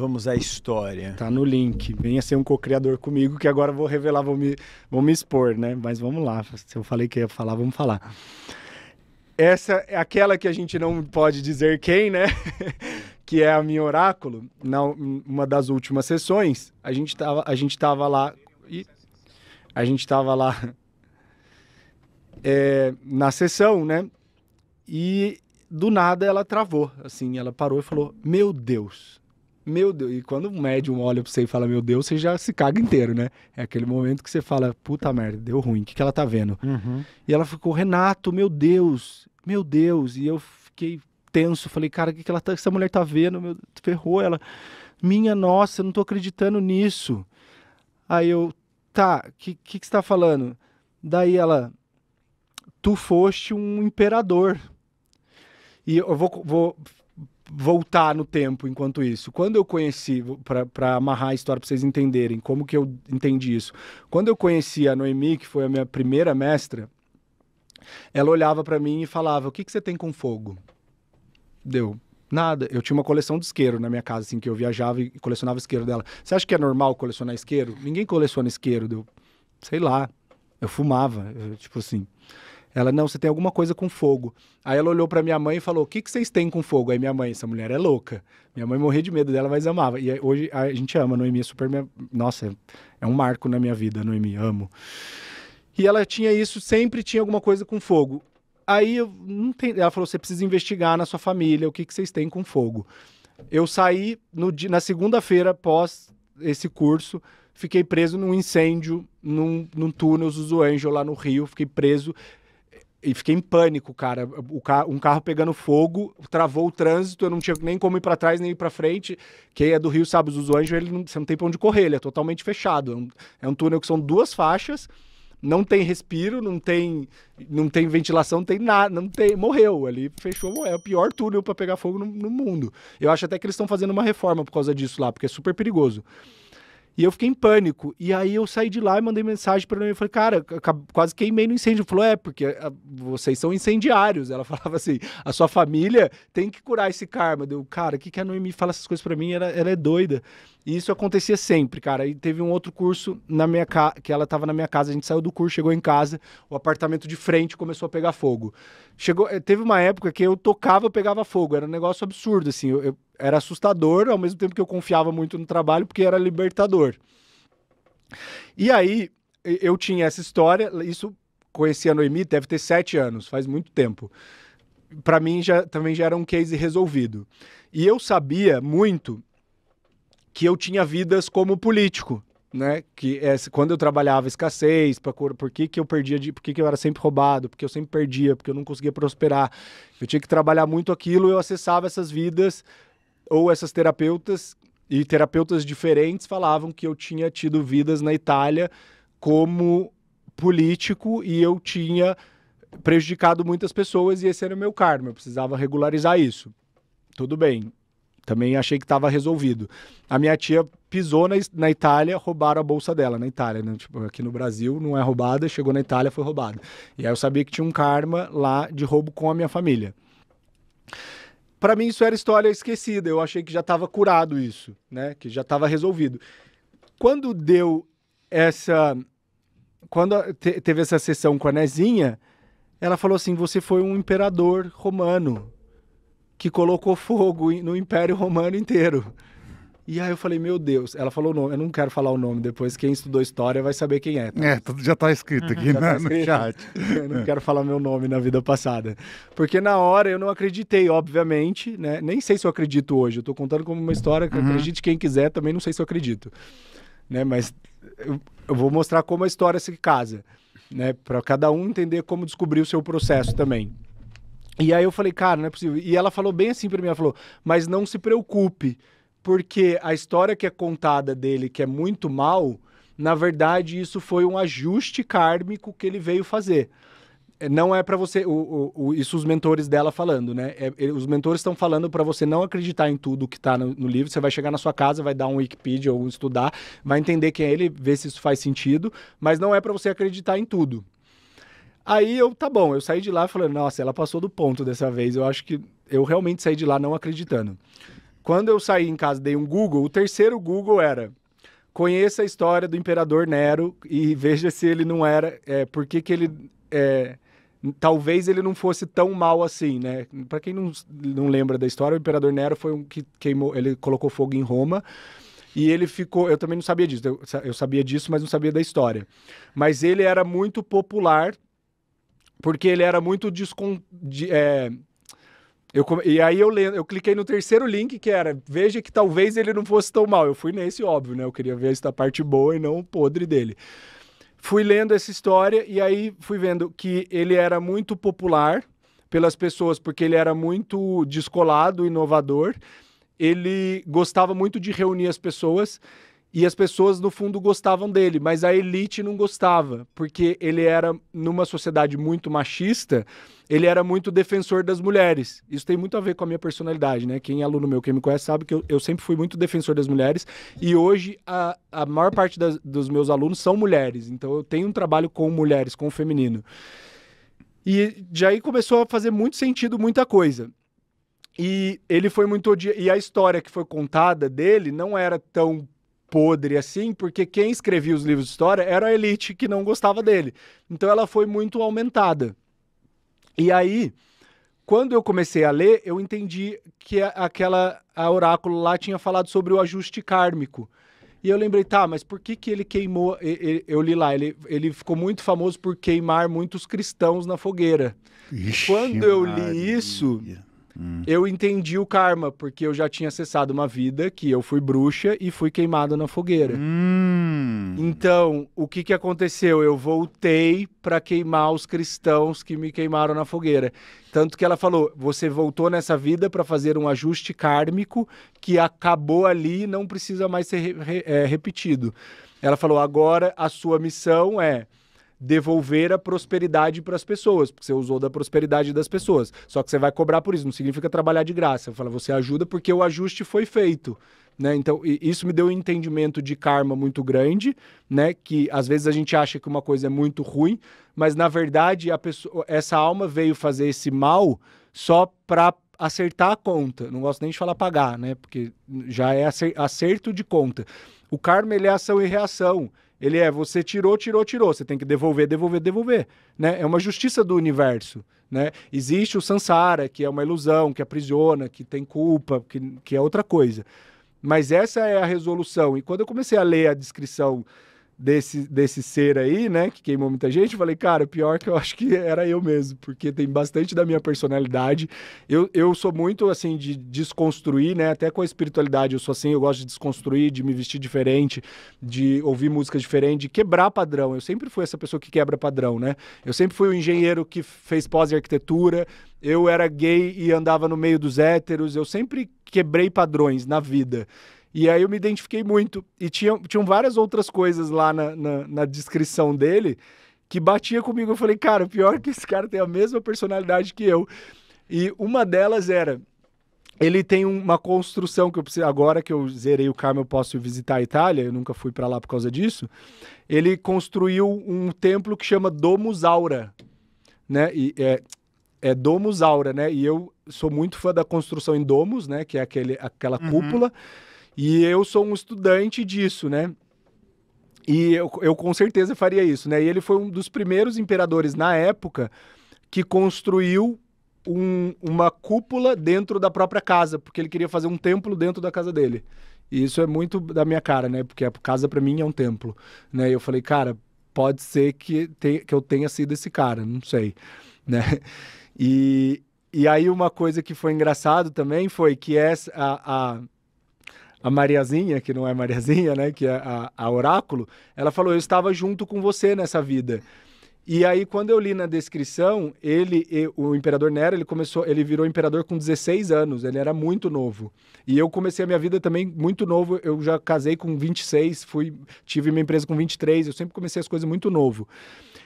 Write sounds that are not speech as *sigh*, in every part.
Vamos à história. Tá no link. Venha ser um co-criador comigo, que agora vou revelar, vou me, vou me expor, né? Mas vamos lá. Se eu falei que ia falar, vamos falar. Essa é aquela que a gente não pode dizer quem, né? *laughs* que é a minha oráculo. Na uma das últimas sessões, a gente tava, a gente tava lá. E a gente tava lá *laughs* é, na sessão, né? E do nada ela travou, assim, ela parou e falou: Meu Deus, meu Deus, e quando um médium olha pra você e fala, meu Deus, você já se caga inteiro, né? É aquele momento que você fala, puta merda, deu ruim, o que, que ela tá vendo? Uhum. E ela ficou, Renato, meu Deus, meu Deus. E eu fiquei tenso, falei, cara, o que, que ela tá, essa mulher tá vendo? Meu, ferrou ela. Minha nossa, eu não tô acreditando nisso. Aí eu, tá, o que, que, que você tá falando? Daí ela, tu foste um imperador. E eu vou, vou voltar no tempo enquanto isso. Quando eu conheci, para amarrar a história para vocês entenderem como que eu entendi isso. Quando eu conheci a Noemi, que foi a minha primeira mestra, ela olhava para mim e falava: "O que que você tem com fogo?" Deu Nada, eu tinha uma coleção de isqueiro na minha casa, assim, que eu viajava e colecionava isqueiro dela. Você acha que é normal colecionar isqueiro? Ninguém coleciona isqueiro, deu. Sei lá. Eu fumava, eu, eh, tipo assim. Ela, não, você tem alguma coisa com fogo. Aí ela olhou para minha mãe e falou: O que, que vocês têm com fogo? Aí minha mãe, essa mulher é louca. Minha mãe morria de medo dela, mas amava. E hoje a gente ama, a Noemi é super. Minha... Nossa, é um marco na minha vida, Noemi, amo. E ela tinha isso, sempre tinha alguma coisa com fogo. Aí eu não tem... ela falou: Você precisa investigar na sua família o que, que vocês têm com fogo. Eu saí no dia, na segunda-feira após esse curso, fiquei preso num incêndio, num, num túnel Zuzu Angel lá no Rio, fiquei preso e fiquei em pânico, cara. Ca... um carro pegando fogo, travou o trânsito, eu não tinha nem como ir para trás nem ir para frente. Quem é do Rio sabe, os Anjos, ele não, você não tem pra onde correr, ele é totalmente fechado. É um, é um túnel que são duas faixas, não tem respiro, não tem, não tem ventilação, não tem nada, não tem, morreu ali, fechou, é o pior túnel para pegar fogo no, no mundo. Eu acho até que eles estão fazendo uma reforma por causa disso lá, porque é super perigoso. E eu fiquei em pânico. E aí eu saí de lá e mandei mensagem para ele. Eu falei, cara, quase queimei no incêndio. Ele falou, é, porque ah, vocês são incendiários. Ela *laughs* falava assim, a sua família tem que curar esse karma. Deu, cara, o que, que a Noemi fala essas coisas para mim? Ela, ela é doida. E isso acontecia sempre, cara. E teve um outro curso na minha ca... que ela estava na minha casa. A gente saiu do curso, chegou em casa, o apartamento de frente começou a pegar fogo. Chegou, eh, teve uma época que eu tocava, eu pegava fogo. Era um negócio absurdo, assim. Eu, eu... Era assustador, ao mesmo tempo que eu confiava muito no trabalho, porque era libertador. E aí eu tinha essa história. Isso conheci a Noemi, deve ter sete anos, faz muito tempo para mim já também já era um case resolvido. E eu sabia muito que eu tinha vidas como político, né? Que é, quando eu trabalhava escassez, pra, por que, que eu perdia, de, por que, que eu era sempre roubado, porque eu sempre perdia, porque eu não conseguia prosperar. Eu tinha que trabalhar muito aquilo, eu acessava essas vidas ou essas terapeutas e terapeutas diferentes falavam que eu tinha tido vidas na Itália como político e eu tinha prejudicado muitas pessoas e esse era o meu karma, eu precisava regularizar isso. Tudo bem, também achei que estava resolvido. A minha tia pisou na, na, Itália, roubaram a bolsa dela na Itália. Né? Tipo, aqui no Brasil não é roubada, chegou na Itália, foi roubada. E aí eu sabia que tinha um karma lá de roubo com a minha família. Para mim isso era história esquecida. Eu achei que já estava curado isso, né? Que já estava resolvido. Quando deu essa quando teve essa sessão com a Nezinha, ela falou assim: "Você foi um imperador romano" que colocou fogo no Império Romano inteiro. E aí eu falei, meu Deus, ela falou o nome, eu não quero falar o nome, depois quem estudou história vai saber quem é. Tá? É, tudo já está escrito aqui uhum. né? tá escrito. no chat. *laughs* Eu não quero falar meu nome na vida passada. Porque na hora eu não acreditei, obviamente, né? Nem sei se eu acredito hoje, eu estou contando como uma história que uhum. acredite quem quiser, também não sei se eu acredito. Né? Mas eu, eu vou mostrar como a história se casa, né? Para cada um entender como descobrir o seu processo também. E aí eu falei, cara, não é possível. E ela falou bem assim para mim, ela falou, mas não se preocupe, porque a história que é contada dele, que é muito mal, na verdade isso foi um ajuste kármico que ele veio fazer. Não é para você, o, o, o, isso os mentores dela falando, né? É, os mentores estão falando para você não acreditar em tudo que tá no, no, livro. Você vai chegar na sua casa, vai dar um Wikipedia ou estudar, vai entender quem é ele, ver se isso faz sentido, mas não é para você acreditar em tudo. Aí eu, tá bom, eu saí de lá falando, nossa, ela passou do ponto dessa vez. Eu acho que eu realmente saí de lá não acreditando. Quando eu saí em casa, dei um Google, o terceiro Google era conheça a história do imperador Nero e veja se ele não era, é, por que que ele, é, talvez ele não fosse tão mal assim, né? Para quem não, não lembra da história, o imperador Nero foi um que queimou, ele colocou fogo em Roma, e ele ficou. Eu também não sabia disso. Eu, eu, sabia disso, mas não sabia da história. Mas ele era muito popular porque ele era muito descon... De, é... Eu, e aí eu, le... eu cliquei no terceiro link, que era veja que talvez ele não fosse tão mal. Eu fui nesse, óbvio, né? Eu queria ver essa parte boa e não o podre dele. Fui lendo essa história e aí fui vendo que ele era muito popular pelas pessoas, porque ele era muito descolado, inovador. Ele gostava muito de reunir as pessoas e as pessoas, no fundo, gostavam dele, mas a elite não gostava, porque ele era, numa sociedade muito machista, ele era muito defensor das mulheres. Isso tem muito a ver com a minha personalidade, né? Quem é aluno meu, quem me conhece, sabe que eu, eu sempre fui muito defensor das mulheres. E hoje, a, a maior parte das, dos meus alunos são mulheres. Então, eu tenho um trabalho com mulheres, com o feminino. E de aí começou a fazer muito sentido muita coisa. E ele foi muito odiado. E a história que foi contada dele não era tão podre assim, porque quem escrevia os livros de história era a elite que não gostava dele. Então ela foi muito aumentada. E aí, quando eu comecei a ler, eu entendi que aquela a oráculo lá tinha falado sobre o ajuste kármico. E eu lembrei, tá, mas por que, que ele queimou? Eu li lá, ele, ele ficou muito famoso por queimar muitos cristãos na fogueira. Ixi, Quando eu li Maria. isso, eu entendi o karma, porque eu já tinha acessado uma vida que eu fui bruxa e fui queimado na fogueira. Hum. Então, o que, que aconteceu? Eu voltei para queimar os cristãos que me queimaram na fogueira. Tanto que ela falou: você voltou nessa vida para fazer um ajuste kármico que acabou ali e não precisa mais ser re re é, repetido. Ela falou: agora a sua missão é devolver a prosperidade para as pessoas, porque você usou da prosperidade das pessoas. Só que você vai cobrar por isso, não significa trabalhar de graça. Fala, você ajuda porque o ajuste foi feito. Né? Então, isso me deu um entendimento de karma muito grande, né? Que às vezes a gente acha que uma coisa é muito ruim, mas na verdade pessoa, essa alma veio fazer esse mal só para acertar a conta. Não gosto nem de falar pagar, né? Porque já é acerto de conta. O karma ele é ação e reação. Ele é você tirou, tirou, tirou. Você tem que devolver, devolver, devolver. Né? É uma justiça do universo. Né? Existe o Sansara, que é uma ilusão, que aprisiona, que tem culpa, que, que é outra coisa. Mas essa é a resolução. E quando eu comecei a ler a descrição desse, desse ser aí, né, que queimou muita gente, falei, cara, pior que eu acho que era eu mesmo, porque tem bastante da minha personalidade. Eu, eu sou muito, assim, de desconstruir, né, até com a espiritualidade, eu sou assim, eu gosto de desconstruir, de me vestir diferente, de ouvir música diferente, de quebrar padrão. Eu sempre fui essa pessoa que quebra padrão, né? Eu sempre fui o engenheiro que fez pós arquitetura, eu era gay e andava no meio dos héteros, eu sempre quebrei padrões na vida. E aí eu me identifiquei muito. E tinha, tinham várias outras coisas lá na, na, na descrição dele que batia comigo. Eu falei, cara, pior que esse cara tem a mesma personalidade que eu. E uma delas era ele tem uma construção que eu preciso. Agora que eu zerei o Carmo, eu posso visitar a Itália. Eu nunca fui para lá por causa disso. Ele construiu um templo que chama Domus Aura, né? E é, é Domus Aura, né? E eu sou muito fã da construção em Domus, né? Que é aquele, aquela uhum. cúpula. E eu sou um estudante disso, né? E eu, eu com certeza faria isso, né? E ele foi um dos primeiros imperadores na época que construiu um, uma cúpula dentro da própria casa, porque ele queria fazer um templo dentro da casa dele. E isso é muito da minha cara, né? Porque a casa para mim é um templo, né? E eu falei, cara, pode ser que, te, que eu tenha sido esse cara, não sei, né? *laughs* E, e aí uma coisa que foi engraçado também foi que essa, a, a a Mariazinha, que não é Mariazinha, né? Que é a, a Oráculo, ela falou: Eu estava junto com você nessa vida. E aí, quando eu li na descrição, ele, o imperador Nero, ele começou, ele virou imperador com 16 anos, ele era muito novo. E eu comecei a minha vida também muito novo, eu já casei com 26, fui, tive minha empresa com 23, eu sempre comecei as coisas muito novo.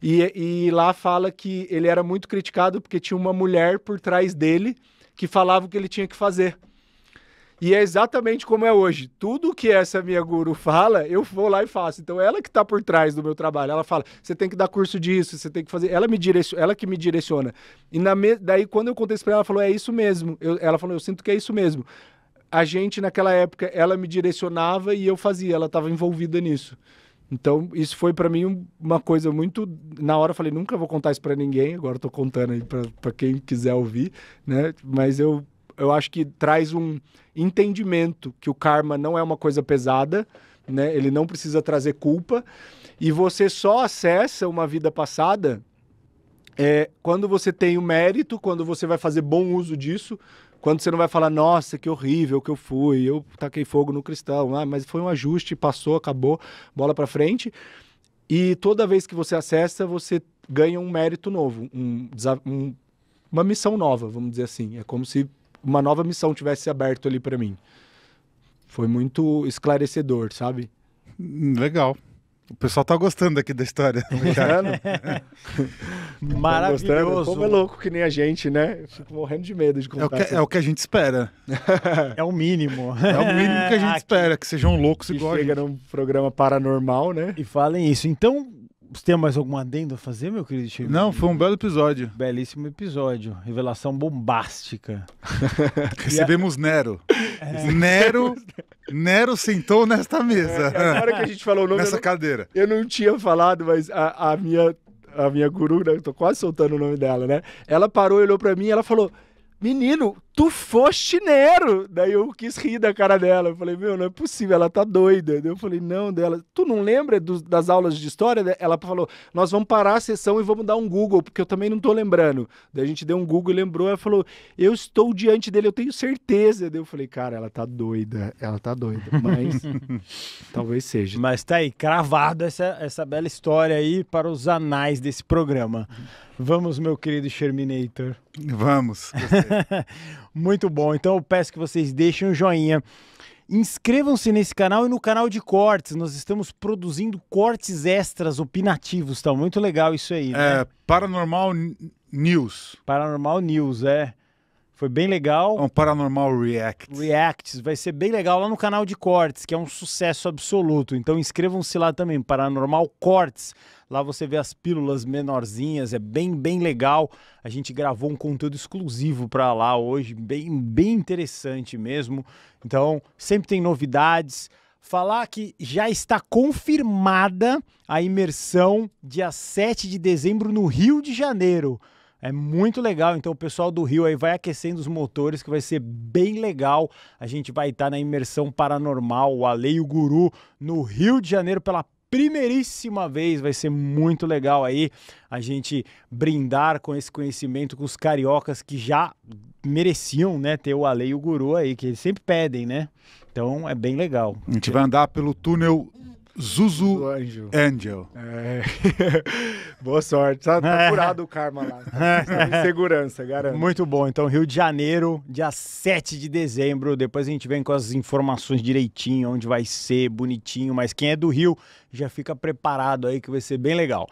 E, e lá fala que ele era muito criticado porque tinha uma mulher por trás dele que falava o que ele tinha que fazer. E é exatamente como é hoje. Tudo que essa minha guru fala, eu vou lá e faço. Então ela que está por trás do meu trabalho. Ela fala: "Você tem que dar curso disso, você tem que fazer". Ela me direciona, ela que me direciona. E na me... daí quando eu contei isso para ela, ela falou: "É isso mesmo". Eu... ela falou: "Eu sinto que é isso mesmo". A gente naquela época, ela me direcionava e eu fazia, ela estava envolvida nisso. Então, isso foi para mim uma coisa muito. Na hora eu falei, nunca vou contar isso para ninguém, agora estou contando aí para quem quiser ouvir, né? Mas eu eu acho que traz um entendimento que o karma não é uma coisa pesada, né? Ele não precisa trazer culpa. E você só acessa uma vida passada é, quando você tem o mérito, quando você vai fazer bom uso disso, quando você não vai falar, nossa, que horrível que eu fui, eu taquei fogo no cristão, ah, mas foi um ajuste, passou, acabou, bola para frente. E toda vez que você acessa, você ganha um mérito novo, um, um, uma missão nova, vamos dizer assim. É como se uma nova missão tivesse aberto ali para mim. Foi muito esclarecedor, sabe? Legal. O pessoal tá gostando aqui da história. Né? *laughs* Tá, *laughs* tá Maravilhoso. Como é louco que nem a gente, né? fico morrendo de medo de contar. É o que, é o que a gente espera. é o mínimo. É o mínimo que a gente *laughs* espera, que, que sejam loucos igual chega a gente. num programa paranormal, né? E falem isso. Então, você tem mais alguma adendo a fazer, meu querido Chico? Não, foi um belo episódio. Belíssimo episódio. Revelação bombástica. *laughs* Recebemos Nero. É. Nero. *laughs* Nero sentou nesta mesa. É, é, na hora que a gente falou o nome. Nessa eu não, cadeira. Eu não tinha falado, mas a, a minha a minha guru, né? Eu tô quase soltando o nome dela, né? Ela parou, olhou para mim e ela falou: Menino, tu faxineiro. Daí eu quis rir da cara dela. Eu falei, meu, não é possível, ela tá doida. Daí eu falei, não, dela. Tu não lembra do, das aulas de história? Ela falou, nós vamos parar a sessão e vamos dar um Google, porque eu também não tô lembrando. Daí a gente deu um Google e lembrou. Ela falou, eu estou diante dele, eu tenho certeza. Daí eu falei, cara, ela tá doida, ela tá doida. Mas *laughs* talvez seja. Mas tá aí, cravado essa, essa bela história aí para os anais desse programa. Vamos, meu querido Sherminator. Vamos. *laughs* Muito bom. Então eu peço que vocês deixem um joinha. Inscrevam-se nesse canal e no canal de cortes. Nós estamos produzindo cortes extras opinativos, tá muito legal isso aí. Né? É, Paranormal News. Paranormal News, é. Foi bem legal. É um Paranormal React. Reacts. Vai ser bem legal lá no canal de Cortes, que é um sucesso absoluto. Então inscrevam-se lá também, Paranormal Cortes. Lá você vê as pílulas menorzinhas, é bem, bem legal. A gente gravou um conteúdo exclusivo para lá hoje, bem, bem interessante mesmo. Então, sempre tem novidades falar que já está confirmada a imersão dia 7 de dezembro no Rio de Janeiro. É muito legal. Então, o pessoal do Rio aí vai aquecendo os motores, que vai ser bem legal. A gente vai estar na imersão paranormal, o Ale e o Guru, no Rio de Janeiro, pela primeiríssima vez. Vai ser muito legal aí a gente brindar com esse conhecimento com os cariocas que já mereciam, né, ter o Ale e o Guru aí, que eles sempre pedem, né? Então é bem legal. A gente vai andar pelo túnel Zuzu Angel. Angel. É. *laughs* Boa sorte. Tá, tá é. curado o karma lá. *laughs* É. Tá em segurança, garanto. Muito bom. Então, Rio de Janeiro, dia 7 de dezembro. Depois a gente vem com as informações direitinho, onde vai ser, bonitinho. Mas quem é do Rio já fica preparado aí que vai ser bem legal.